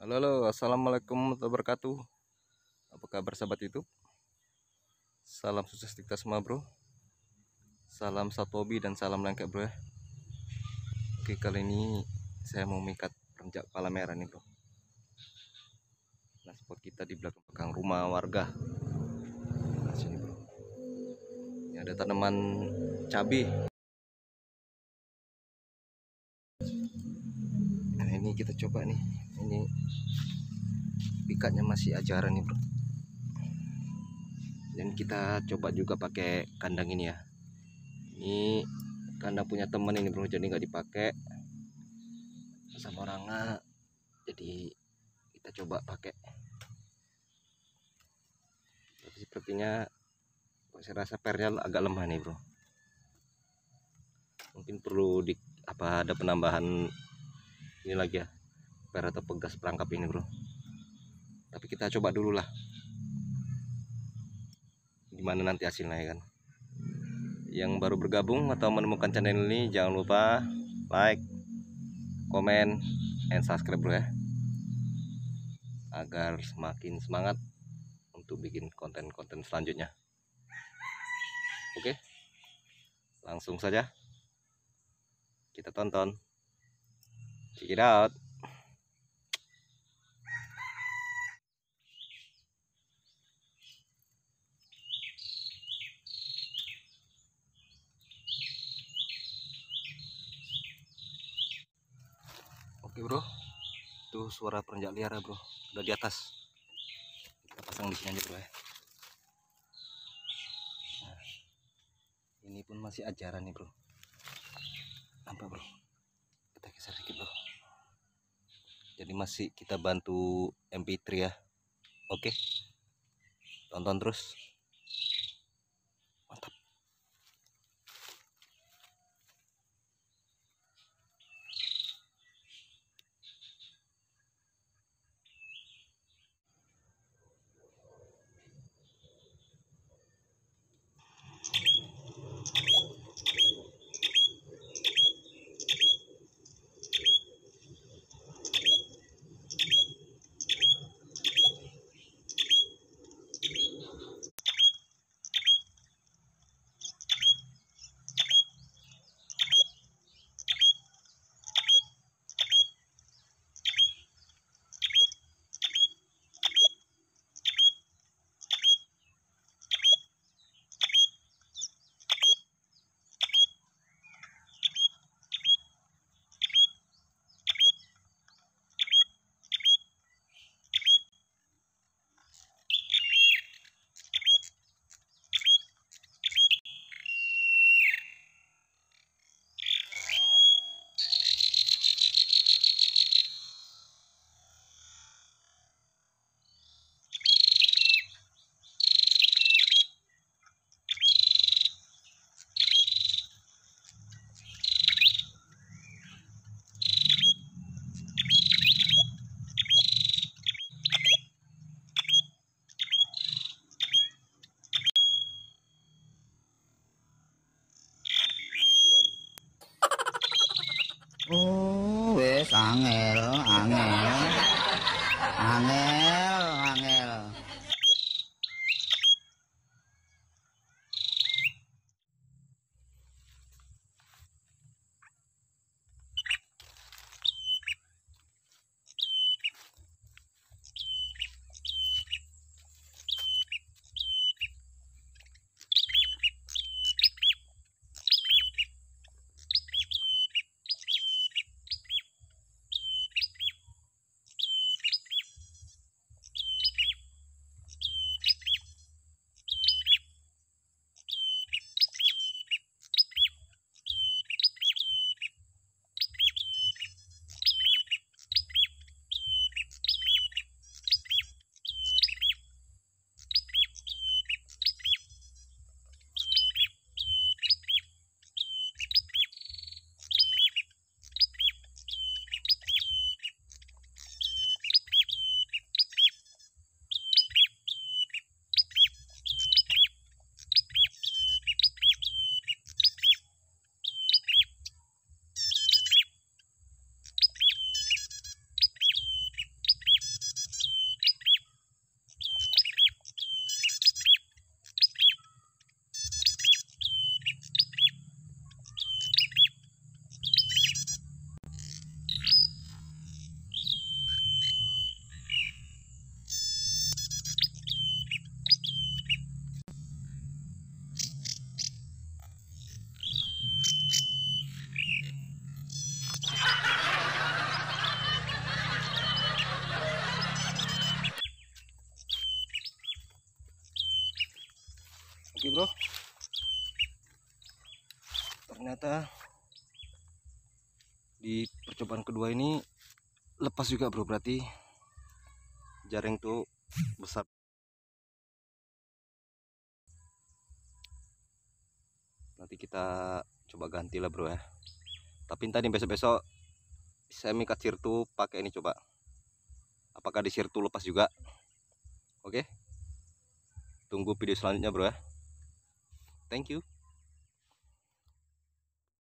Halo, halo assalamualaikum warahmatullahi wabarakatuh. Apa kabar sahabat YouTube? Salam sukses di kita semua bro. Salam satu hobi dan salam lengket bro. Ya. Oke kali ini saya mau mikat perenjak pala merah nih bro. Nah spot kita di belakang rumah warga. Nah, sini bro. Ini ada tanaman cabai. ini kita coba nih ini pikatnya masih ajaran nih bro dan kita coba juga pakai kandang ini ya ini kandang punya temen ini bro jadi nggak dipakai sama orangnya ah. jadi kita coba pakai tapi sepertinya saya rasa pernya agak lemah nih bro mungkin perlu di apa ada penambahan ini lagi ya per atau pegas perangkap ini bro tapi kita coba dulu lah gimana nanti hasilnya ya kan yang baru bergabung atau menemukan channel ini jangan lupa like komen and subscribe bro ya agar semakin semangat untuk bikin konten-konten selanjutnya oke langsung saja kita tonton check it out Oke bro, Itu suara perenjak liar ya bro, udah di atas. Kita pasang di sini aja bro ya. Nah, ini pun masih ajaran nih bro. Nampak bro, kita geser sedikit jadi masih kita bantu MP3 ya oke tonton terus angel angel angel Oke bro Ternyata Di percobaan kedua ini Lepas juga bro berarti Jaring tuh besar Nanti kita coba ganti lah bro ya Tapi tadi besok-besok Saya mikat sirtu pakai ini coba Apakah di sirtu lepas juga Oke Tunggu video selanjutnya bro ya Thank you.